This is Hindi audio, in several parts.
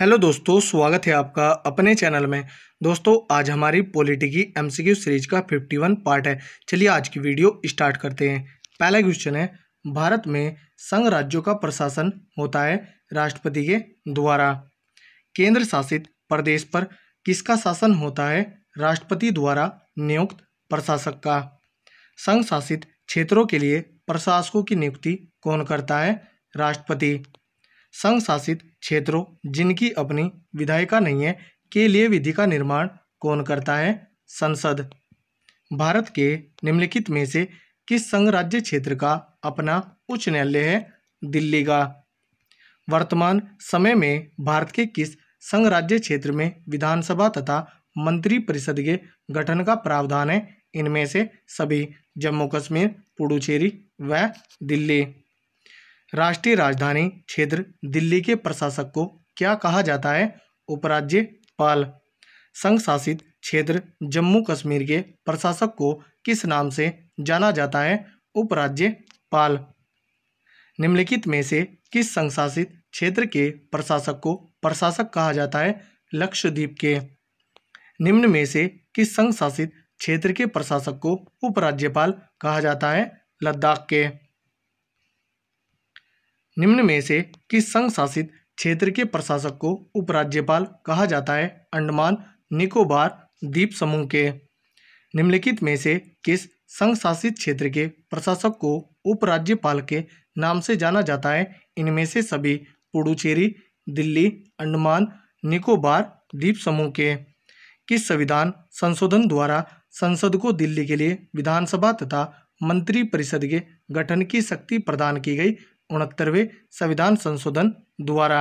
हेलो दोस्तों स्वागत है आपका अपने चैनल में दोस्तों आज हमारी पॉलिटी की एमसीक्यू सीरीज का 51 पार्ट है चलिए आज की वीडियो स्टार्ट करते हैं पहला क्वेश्चन है भारत में संघ राज्यों का प्रशासन होता है राष्ट्रपति के द्वारा केंद्र शासित प्रदेश पर किसका शासन होता है राष्ट्रपति द्वारा नियुक्त प्रशासक का संघ शासित क्षेत्रों के लिए प्रशासकों की नियुक्ति कौन करता है राष्ट्रपति संघ शासित क्षेत्रों जिनकी अपनी विधायिका नहीं है के लिए विधि का निर्माण कौन करता है संसद भारत के निम्नलिखित में से किस संघ राज्य क्षेत्र का अपना उच्च न्यायालय है दिल्ली का वर्तमान समय में भारत के किस संघ राज्य क्षेत्र में विधानसभा तथा मंत्रिपरिषद के गठन का प्रावधान है इनमें से सभी जम्मू कश्मीर पुडुचेरी व दिल्ली राष्ट्रीय राजधानी क्षेत्र दिल्ली के प्रशासक को क्या कहा जाता है उपराज्यपाल संघ शासित क्षेत्र जम्मू कश्मीर के प्रशासक को किस नाम से जाना जाता है उपराज्यपाल निम्नलिखित में से किस संघ शासित क्षेत्र के प्रशासक को प्रशासक कहा जाता है लक्षद्वीप के निम्न में से किस संघ शासित क्षेत्र के प्रशासक को उपराज्यपाल कहा जाता है लद्दाख के निम्न में से किस संघ शासित क्षेत्र के प्रशासक को उपराज्यपाल कहा जाता है अंडमान निकोबार द्वीप समूह के निम्नलिखित में से किस संघ शासित क्षेत्र के प्रशासक को उपराज्यपाल के नाम से जाना जाता है इनमें से सभी पुडुचेरी दिल्ली अंडमान निकोबार द्वीप समूह के किस संविधान संशोधन द्वारा संसद को दिल्ली के लिए विधानसभा तथा मंत्री परिषद के गठन की शक्ति प्रदान की गई उनहत्तरवें संविधान संशोधन द्वारा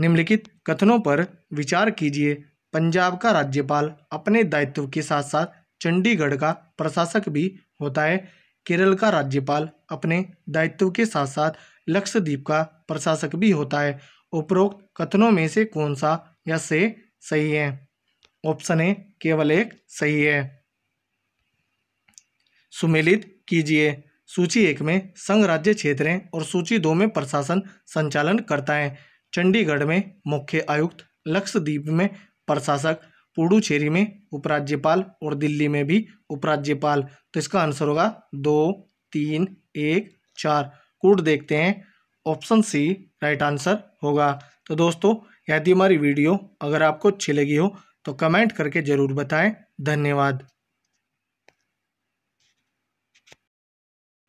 निम्नलिखित कथनों पर विचार कीजिए पंजाब का राज्यपाल अपने दायित्व के साथ साथ चंडीगढ़ का प्रशासक भी होता है केरल का राज्यपाल अपने दायित्व के साथ साथ लक्षद्वीप का प्रशासक भी होता है उपरोक्त कथनों में से कौन सा या से सही है ऑप्शन ए केवल एक सही है सुमेलित कीजिए सूची एक में संघ राज्य क्षेत्र और सूची दो में प्रशासन संचालन करता है चंडीगढ़ में मुख्य आयुक्त लक्षद्वीप में प्रशासक पुडुचेरी में उपराज्यपाल और दिल्ली में भी उपराज्यपाल तो इसका आंसर होगा दो तीन एक चार कूट देखते हैं ऑप्शन सी राइट आंसर होगा तो दोस्तों यदि हमारी वीडियो अगर आपको अच्छी लगी हो तो कमेंट करके ज़रूर बताएं धन्यवाद